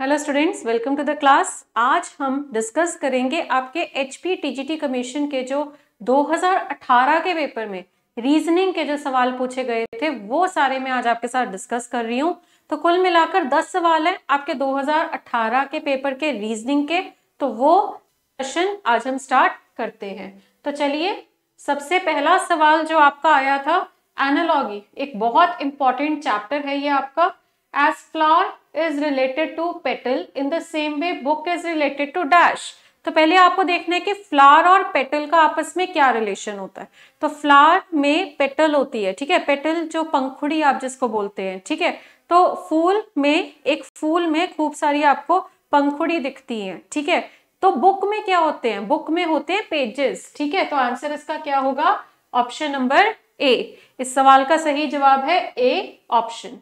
hello students welcome to the class आज हम discuss करेंगे आपके एच पी कमीशन के जो 2018 के पेपर में रीजनिंग के जो सवाल पूछे गए थे वो सारे मैं आज आपके साथ डिस्कस कर रही हूँ तो कुल मिलाकर 10 सवाल हैं आपके 2018 के पेपर के रीजनिंग के तो वो क्वेश्चन आज हम स्टार्ट करते हैं तो चलिए सबसे पहला सवाल जो आपका आया था एनालॉगी एक बहुत इंपॉर्टेंट चैप्टर है ये आपका as flower is related to petal in the same way book is related to dash तो पहले आपको देखना है कि फ्लावर और पेटल का आपस में क्या रिलेशन होता है तो फ्लावर में पेटल होती है ठीक है पेटल जो पंखुड़ी आप जिसको बोलते हैं ठीक है तो फूल में एक फूल में खूब सारी आपको पंखुड़ी दिखती है ठीक है तो बुक में क्या होते हैं बुक में होते हैं पेजेस ठीक है तो आंसर इसका क्या होगा ऑप्शन नंबर ए इस सवाल का सही जवाब है ए ऑप्शन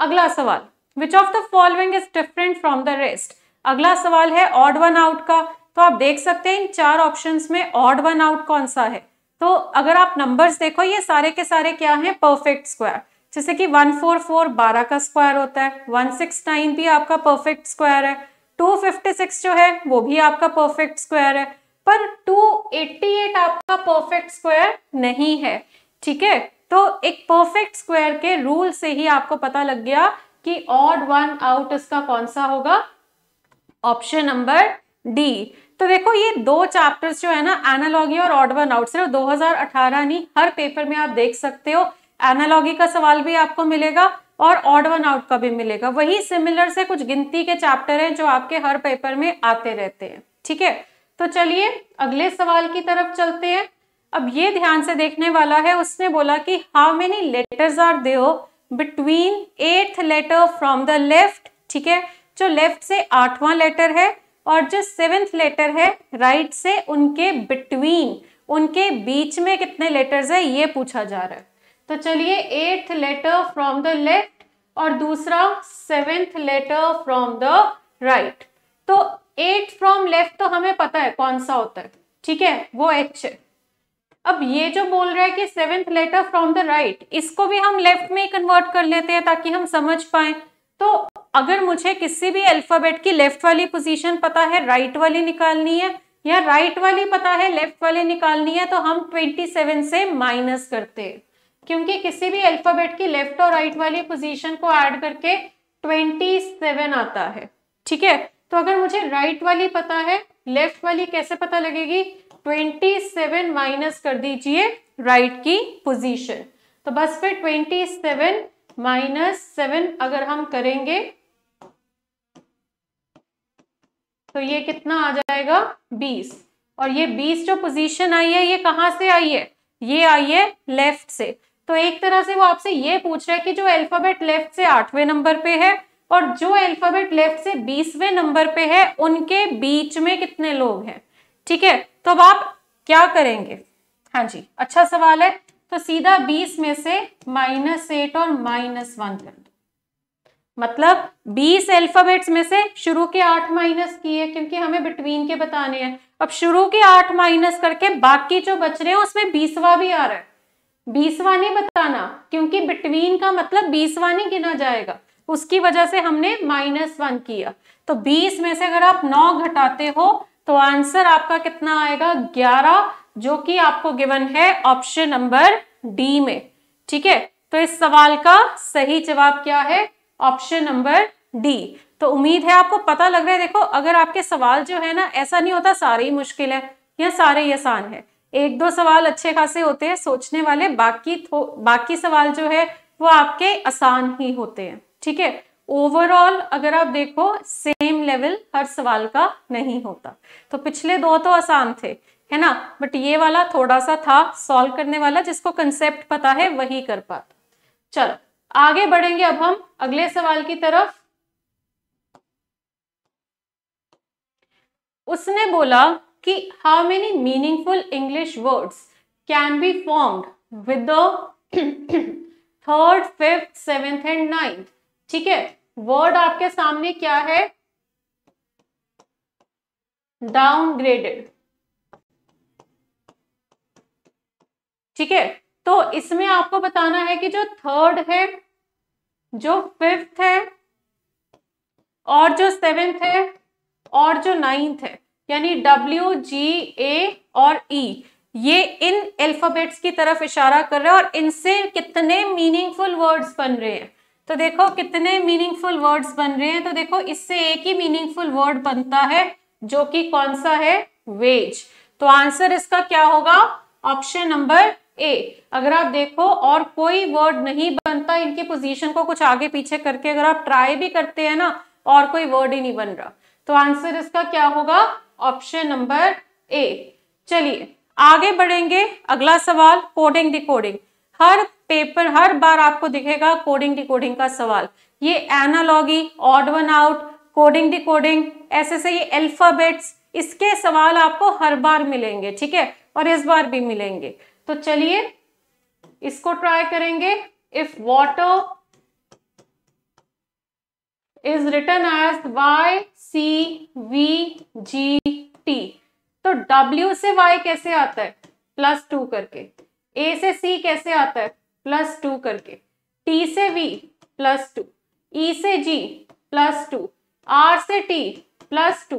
अगला सवाल which of the following is different from the rest अगला सवाल है ऑड वन आउट का तो आप देख सकते हैं इन चार ऑप्शंस में ऑड वन आउट कौन सा है तो अगर आप नंबर्स देखो ये सारे के सारे क्या हैं परफेक्ट स्क्वायर जैसे कि वन फोर फोर बारह का स्क्वायर होता है वन सिक्स नाइन भी आपका परफेक्ट स्क्वायर है टू फिफ्टी सिक्स जो है वो भी आपका परफेक्ट स्क्वायर है पर टू एट्टी एट आपका परफेक्ट स्क्वायर नहीं है ठीक है तो एक परफेक्ट स्क्वायर के रूल से ही आपको पता लग गया कि ऑड वन आउट इसका कौन सा होगा ऑप्शन नंबर डी तो देखो ये दो चैप्टर्स जो है ना एनालॉगी और ऑड वन आउट सिर्फ 2018 नहीं हर पेपर में आप देख सकते हो एनालॉगी का सवाल भी आपको मिलेगा और ऑड वन आउट का भी मिलेगा वही सिमिलर से कुछ गिनती के चैप्टर हैं जो आपके हर पेपर में आते रहते हैं ठीक है तो चलिए अगले सवाल की तरफ चलते हैं अब ये ध्यान से देखने वाला है उसने बोला कि how many letters are there between eighth letter from the left ठीक है जो लेफ्ट से आठवां लेटर है और जो सेवेंथ लेटर है राइट right से उनके बिटवीन उनके बीच में कितने लेटर्स है ये पूछा जा रहा है तो चलिए eighth letter from the left और दूसरा seventh letter from the right तो एट फ्रॉम लेफ्ट तो हमें पता है कौन सा होता है ठीक है वो एच है अब ये जो बोल रहा है कि seventh letter from the right इसको भी हम लेफ्ट में कन्वर्ट कर लेते हैं ताकि हम समझ पाए तो अगर मुझे किसी भी अल्फाबेट की लेफ्ट वाली पोजीशन पता है राइट right वाली निकालनी है या राइट right वाली पता है लेफ्ट वाली निकालनी है तो हम 27 से माइनस करते हैं क्योंकि किसी भी अल्फाबेट की लेफ्ट और राइट right वाली पोजीशन को ऐड करके 27 आता है ठीक है तो अगर मुझे राइट right वाली पता है लेफ्ट वाली कैसे पता लगेगी ट्वेंटी सेवन माइनस कर दीजिए राइट की पोजीशन तो बस फिर ट्वेंटी सेवन माइनस सेवन अगर हम करेंगे तो ये कितना आ जाएगा बीस और ये बीस जो पोजीशन आई है ये कहां से आई है ये आई है लेफ्ट से तो एक तरह से वो आपसे ये पूछ रहा है कि जो अल्फाबेट लेफ्ट से आठवें नंबर पे है और जो अल्फाबेट लेफ्ट से बीसवें नंबर पे है उनके बीच में कितने लोग हैं ठीक है तो अब आप क्या करेंगे हाँ जी अच्छा सवाल है तो सीधा बीस में से माइनस एट और माइनस वन कर दो मतलब बीस अल्फाबेट्स में से शुरू के आठ माइनस किए क्योंकि हमें बिटवीन के बताने हैं अब शुरू के आठ माइनस करके बाकी जो बच रहे हैं उसमें बीसवा भी आ रहा है बीसवा नहीं बताना क्योंकि बिटवीन का मतलब बीसवा नहीं गिना जाएगा उसकी वजह से हमने माइनस वन किया तो बीस में से अगर आप नौ घटाते हो तो आंसर आपका कितना आएगा ग्यारह जो कि आपको गिवन है ऑप्शन नंबर डी में ठीक है तो इस सवाल का सही जवाब क्या है ऑप्शन नंबर डी तो उम्मीद है आपको पता लग रहा है देखो अगर आपके सवाल जो है ना ऐसा नहीं होता सारे ही मुश्किल है या सारे ही आसान है एक दो सवाल अच्छे खासे होते हैं सोचने वाले बाकी बाकी सवाल जो है वो आपके आसान ही होते हैं ठीक है ओवरऑल अगर आप देखो सेम लेवल हर सवाल का नहीं होता तो पिछले दो तो आसान थे है ना बट ये वाला थोड़ा सा था सॉल्व करने वाला जिसको कंसेप्ट पता है वही कर पाता चलो आगे बढ़ेंगे अब हम अगले सवाल की तरफ उसने बोला कि how many meaningful English words can be formed with the third fifth seventh and ninth ठीक है वर्ड आपके सामने क्या है डाउनग्रेडेड ठीक है तो इसमें आपको बताना है कि जो थर्ड है जो फिफ्थ है और जो सेवेंथ है और जो नाइन्थ है यानी डब्ल्यू जी ए और ई e, ये इन अल्फाबेट्स की तरफ इशारा कर रहे हैं और इनसे कितने मीनिंगफुल वर्ड्स बन रहे हैं तो देखो कितने मीनिंगफुल वर्ड्स बन रहे हैं तो देखो इससे एक ही मीनिंगफुल वर्ड बनता है जो कि कौन सा है वेज तो आंसर इसका क्या होगा ऑप्शन नंबर ए अगर आप देखो और कोई वर्ड नहीं बनता इनकी पोजीशन को कुछ आगे पीछे करके अगर आप ट्राई भी करते हैं ना और कोई वर्ड ही नहीं बन रहा तो आंसर इसका क्या होगा ऑप्शन नंबर ए चलिए आगे बढ़ेंगे अगला सवाल कोडिंग डिकोडिंग हर पेपर हर बार आपको दिखेगा कोडिंग डिकोडिंग का सवाल ये analogy odd one out coding decoding ऐसे से ये अल्फाबेट्स इसके सवाल आपको हर बार मिलेंगे ठीक है और इस बार भी मिलेंगे तो चलिए इसको ट्राई करेंगे if water is written as Y C V G T तो W से Y कैसे आता है प्लस टू करके ए से सी कैसे आता है प्लस टू करके टी से वी प्लस टू ई से जी प्लस टू आर से टी प्लस टू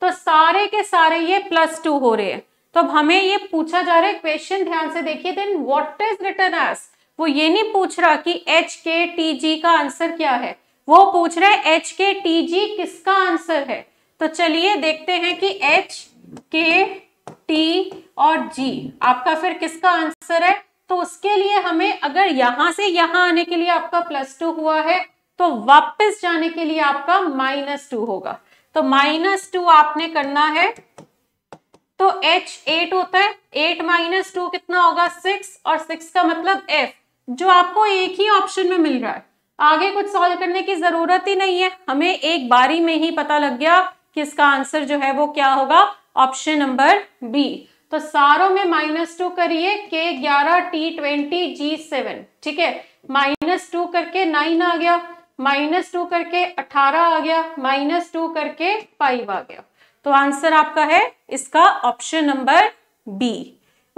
तो सारे के सारे ये प्लस टू हो रहे हैं तो अब हमें ये पूछा जा रहा है क्वेश्चन ध्यान से देखिए then what is written as वो ये नहीं पूछ रहा कि एच के टी जी का आंसर क्या है वो पूछ रहा है एच के टी जी किसका आंसर है तो चलिए देखते हैं कि एच के टी और जी आपका फिर किसका आंसर है तो उसके लिए हमें अगर यहां से यहां आने के लिए आपका प्लस टू हुआ है तो वापस जाने के लिए आपका माइनस टू होगा तो माइनस टू आपने करना है तो एच एट होता है एट माइनस टू कितना होगा सिक्स और सिक्स का मतलब एफ जो आपको एक ही ऑप्शन में मिल रहा है आगे कुछ सॉल्व करने की जरूरत ही नहीं है हमें एक बारी में ही पता लग गया कि इसका आंसर जो है वो क्या होगा ऑप्शन नंबर बी तो सारों में माइनस टू करिए के ग्यारह टी ट्वेंटी जी सेवन ठीक है माइनस टू करके नाइन आ गया माइनस टू करके अठारह आ गया माइनस टू करके फाइव आ गया तो आंसर आपका है इसका ऑप्शन नंबर बी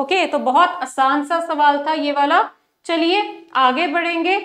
ओके तो बहुत आसान सा सवाल था ये वाला चलिए आगे बढ़ेंगे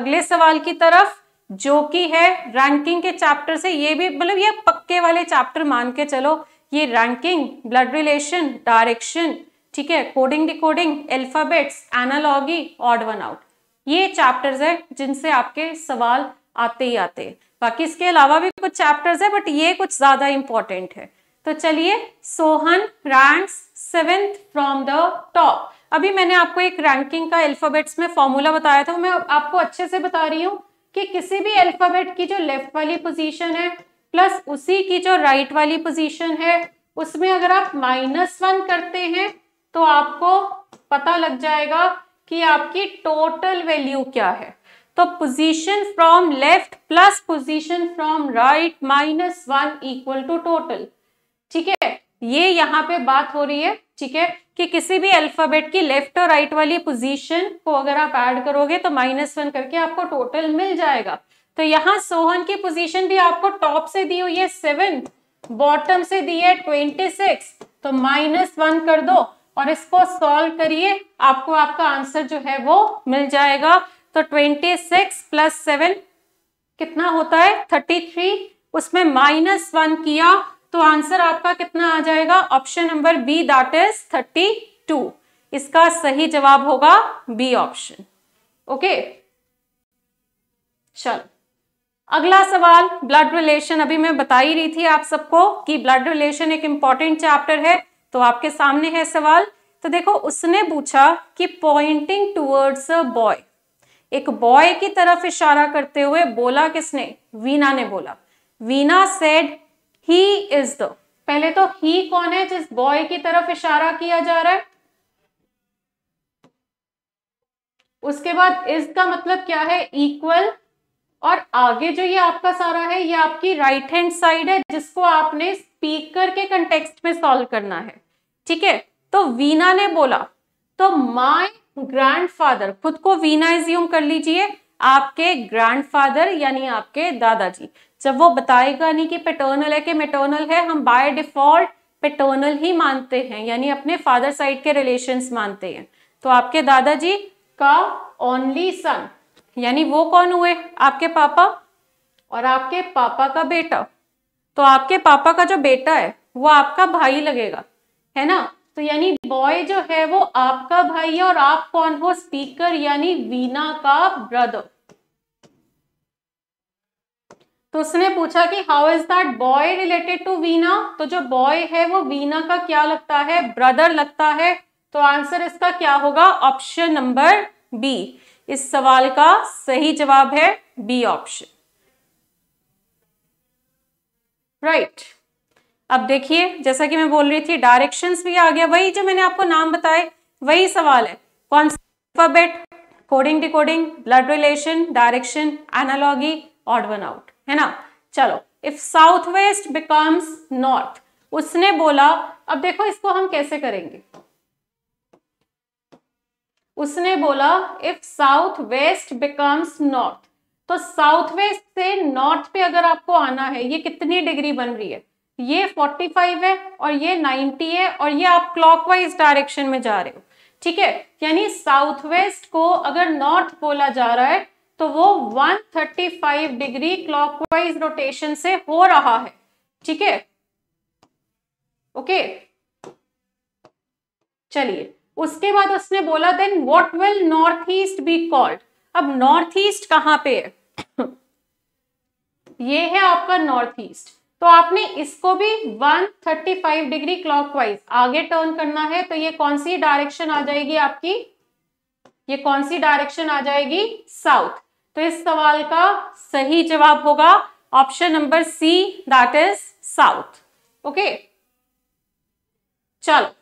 अगले सवाल की तरफ जो कि है रैंकिंग के चैप्टर से ये भी मतलब ये पक्के वाले चैप्टर मान के चलो ये रैंकिंग ब्लड रिलेशन डायरेक्शन ठीक है coding decoding alphabets analogy odd one out ये चैप्टर्स है जिनसे आपके सवाल आते ही आते हैं बाकी इसके अलावा भी कुछ चैप्टर्स है बट ये कुछ ज्यादा इंपॉर्टेंट है तो चलिए Sohan ranks seventh from the top अभी मैंने आपको एक रैंकिंग का अल्फाबेट्स में फॉर्मूला बताया था मैं आपको अच्छे से बता रही हूँ कि किसी भी अल्फाबेट की जो लेफ्ट वाली पोजीशन है प्लस उसी की जो राइट वाली पोजीशन है उसमें अगर आप माइनस वन करते हैं तो आपको पता लग जाएगा कि आपकी टोटल वैल्यू क्या है तो position from left plus position from right minus one equal to total ठीक है ये यहाँ पे बात हो रही है ठीक है कि किसी भी अल्फाबेट की लेफ्ट और राइट वाली पोजीशन को अगर आप ऐड करोगे तो माइनस वन करके आपको टोटल मिल जाएगा तो यहाँ सोहन की पोजीशन भी आपको टॉप से दी हुई है सेवेंथ बॉटम से दी है ट्वेंटी सिक्स तो माइनस वन कर दो और इसको सॉल्व करिए आपको आपका आंसर जो है वो मिल जाएगा तो ट्वेंटी सिक्स प्लस सेवन कितना होता है थर्टी थ्री उसमें माइनस वन किया तो आंसर आपका कितना आ जाएगा option number B that is thirty two इसका सही जवाब होगा बी ऑप्शन ओके चलो अगला सवाल ब्लड रिलेशन अभी मैं बता ही रही थी आप सबको कि ब्लड रिलेशन एक इंपॉर्टेंट चैप्टर है तो आपके सामने है सवाल तो देखो उसने पूछा कि पॉइंटिंग टूवर्ड्स अ बॉय एक बॉय की तरफ इशारा करते हुए बोला किसने वीना ने बोला Veena said he is the पहले तो ही कौन है जिस बॉय की तरफ इशारा किया जा रहा है उसके बाद इज का मतलब क्या है इक्वल और आगे जो ये आपका सारा है ये आपकी राइट हैंड साइड है जिसको आपने स्पीकर के कंटेक्स्ट में सॉल्व करना है ठीक है तो वीना ने बोला तो माय ग्रैंडफादर खुद को वीना एज्यूम कर लीजिए आपके ग्रैंडफादर यानी आपके दादाजी जब वो बताएगा नहीं कि पेटर्नल है कि मेटर्नल है हम बाय डिफॉल्ट पेटर्नल ही मानते हैं यानी अपने फादर साइड के रिलेशन मानते हैं तो आपके दादाजी का ओनली सन यानी वो कौन हुए आपके पापा और आपके पापा का बेटा तो आपके पापा का जो बेटा है वो आपका भाई लगेगा है ना तो यानी बॉय जो है वो आपका भाई है और आप कौन हो स्पीकर यानी वीना का ब्रदर तो उसने पूछा कि how is that boy related to Veena तो जो बॉय है वो वीना का क्या लगता है ब्रदर लगता है तो आंसर इसका क्या होगा ऑप्शन नंबर बी इस सवाल का सही जवाब है बी ऑप्शन राइट अब देखिए जैसा कि मैं बोल रही थी डायरेक्शंस भी आ गया वही जो मैंने आपको नाम बताए वही सवाल है कौन alphabet coding decoding blood relation direction analogy odd one out है ना चलो if south west becomes north उसने बोला अब देखो इसको हम कैसे करेंगे उसने बोला if south west becomes north तो साउथ वेस्ट से नॉर्थ पे अगर आपको आना है ये कितनी डिग्री बन रही है ये 45 है और ये 90 है और ये आप क्लॉकवाइज डायरेक्शन में जा रहे हो ठीक है यानी साउथ वेस्ट को अगर नॉर्थ बोला जा रहा है तो वो 135 डिग्री क्लॉकवाइज रोटेशन से हो रहा है ठीक है ओके चलिए उसके बाद उसने बोला then what will north east be called अब नॉर्थ ईस्ट कहाँ पे है ये है आपका नॉर्थ ईस्ट तो आपने इसको भी 135 डिग्री क्लॉकवाइज आगे टर्न करना है तो ये कौन सी डायरेक्शन आ जाएगी आपकी ये कौन सी डायरेक्शन आ जाएगी साउथ तो इस सवाल का सही जवाब होगा option number C that is south okay चलो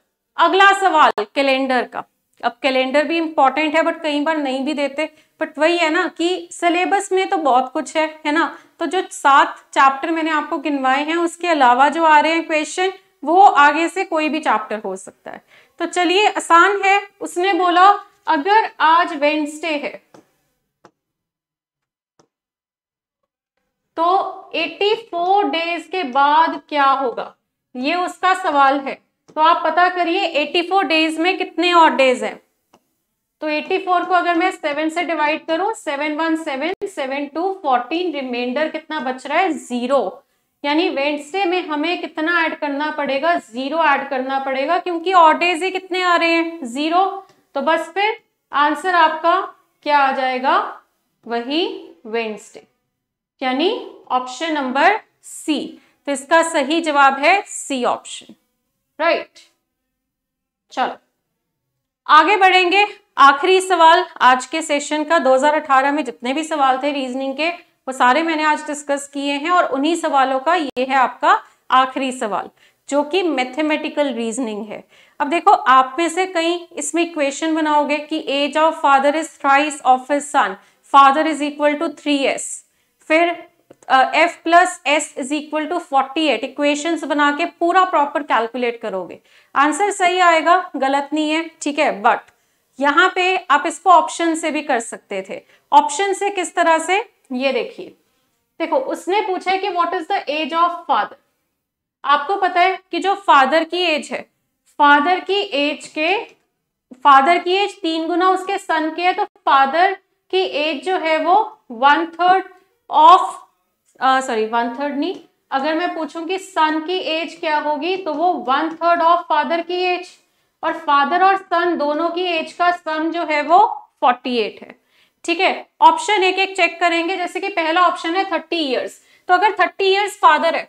अगला सवाल कैलेंडर का अब कैलेंडर भी इंपॉर्टेंट है बट कई बार नहीं भी देते बट वही है ना कि सिलेबस में तो बहुत कुछ है है ना तो जो सात चैप्टर मैंने आपको गिनवाए हैं उसके अलावा जो आ रहे हैं क्वेश्चन वो आगे से कोई भी चैप्टर हो सकता है तो चलिए आसान है उसने बोला अगर आज वेंसडे है तो 84 डेज के बाद क्या होगा ये उसका सवाल है तो आप पता करिए 84 डेज में कितने और डेज हैं तो 84 को अगर मैं 7 से डिवाइड करूं seven one seven seven two fourteen remainder कितना बच रहा है जीरो यानी वेंसडे में हमें कितना ऐड करना पड़ेगा जीरो ऐड करना पड़ेगा क्योंकि और डेज ही कितने आ रहे हैं जीरो तो बस फिर आंसर आपका क्या आ जाएगा वही वेंसडे यानी ऑप्शन नंबर सी तो इसका सही जवाब है सी ऑप्शन राइट चलो आगे बढ़ेंगे आखिरी सवाल आज के सेशन का 2018 में जितने भी सवाल थे रीजनिंग के वो सारे मैंने आज डिस्कस किए हैं और उन्हीं सवालों का ये है आपका आखिरी सवाल जो कि मैथमेटिकल रीजनिंग है अब देखो आप में से कहीं इसमें इक्वेशन बनाओगे कि age of father is thrice of is son father is equal to three S फिर F plus S is equal to forty eight equation बना के पूरा प्रॉपर कैलकुलेट करोगे आंसर सही आएगा गलत नहीं है ठीक है बट यहाँ पे आप इसको ऑप्शन से भी कर सकते थे ऑप्शन से किस तरह से ये देखिए देखो उसने पूछा कि what is the age of father आपको पता है कि जो फादर की एज है फादर की एज के फादर की एज तीन गुना उसके सन के है तो फादर की एज जो है वो one third of sorry one third नी अगर मैं पूछूं कि सन की एज क्या होगी तो वो वन थर्ड ऑफ फादर की एज और फादर और सन दोनों की एज का सम जो है वो एट है ठीक है ऑप्शन एक एक चेक करेंगे जैसे कि पहला ऑप्शन है थर्टी इयर्स तो अगर थर्टी इयर्स फादर है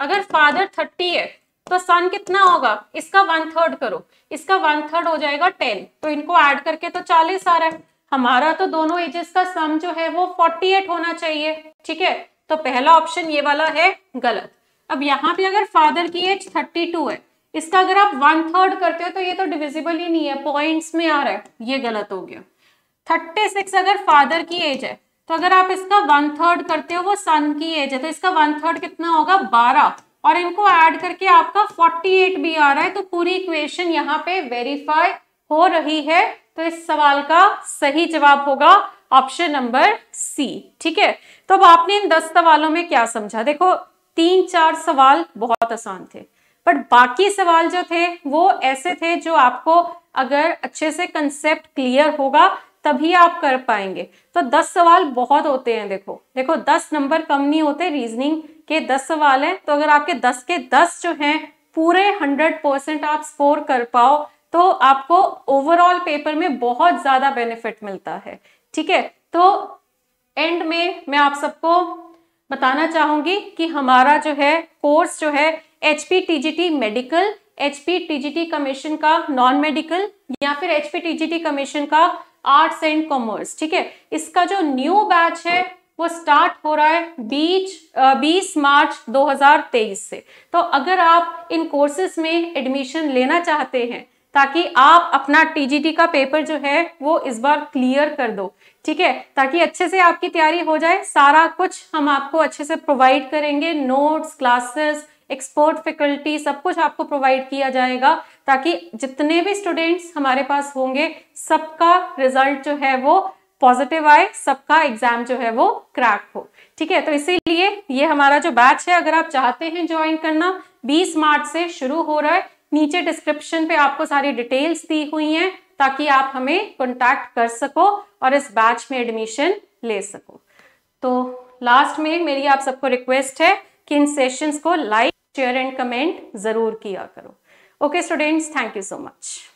अगर फादर थर्टी है तो सन कितना होगा इसका वन थर्ड करो इसका वन थर्ड हो जाएगा टेन तो इनको ऐड करके तो चालीस आ रहा है हमारा तो दोनों एजेस का सम जो है वो फोर्टी एट होना चाहिए ठीक है तो पहला ऑप्शन ये वाला है गलत अब यहाँ पे अगर फादर की एज थर्टी टू है इसका अगर आप वन थर्ड करते हो तो ये तो डिविजिबल ही नहीं है पॉइंट्स में आ रहा है ये गलत हो गया थर्टी सिक्स अगर फादर की एज है तो अगर आप इसका वन थर्ड करते हो वो सन की एज है तो इसका वन थर्ड कितना होगा बारह और इनको ऐड करके आपका फोर्टी एट भी आ रहा है तो पूरी इक्वेशन यहाँ पे वेरीफाई हो रही है तो इस सवाल का सही जवाब होगा ऑप्शन नंबर सी ठीक है तो अब आपने इन दस सवालों में क्या समझा देखो तीन चार सवाल बहुत आसान थे बट बाकी सवाल जो थे वो ऐसे थे जो आपको अगर अच्छे से कंसेप्ट क्लियर होगा तभी आप कर पाएंगे तो दस सवाल बहुत होते हैं देखो देखो दस नंबर कम नहीं होते रीजनिंग के दस सवाल हैं तो अगर आपके दस के दस जो हैं पूरे हंड्रेड परसेंट आप स्कोर कर पाओ तो आपको ओवरऑल पेपर में बहुत ज़्यादा बेनिफिट मिलता है ठीक है तो एंड में मैं आप सबको बताना चाहूंगी कि हमारा जो है कोर्स जो है H P medical H P commission का नॉन मेडिकल या फिर एच पी कमीशन का आर्ट्स एंड कॉमर्स ठीक है इसका जो न्यू बैच है वो स्टार्ट हो रहा है बीच बीस मार्च 2023 से तो अगर आप इन कोर्सेज में एडमिशन लेना चाहते हैं ताकि आप अपना टीजीटी का पेपर जो है वो इस बार क्लियर कर दो ठीक है ताकि अच्छे से आपकी तैयारी हो जाए सारा कुछ हम आपको अच्छे से प्रोवाइड करेंगे नोट्स क्लासेस एक्सपोर्ट फैकल्टी सब कुछ आपको प्रोवाइड किया जाएगा ताकि जितने भी स्टूडेंट्स हमारे पास होंगे सबका रिजल्ट जो है वो पॉजिटिव आए सबका एग्जाम जो है वो क्रैक हो ठीक है तो इसीलिए ये हमारा जो बैच है अगर आप चाहते हैं ज्वाइन करना 20 मार्च से शुरू हो रहा है नीचे डिस्क्रिप्शन पे आपको सारी डिटेल्स दी हुई हैं ताकि आप हमें कॉन्टैक्ट कर सको और इस बैच में एडमिशन ले सको तो लास्ट में मेरी आप सबको रिक्वेस्ट है कि इन सेशंस को लाइक शेयर एंड कमेंट ज़रूर किया करो okay students thank you so much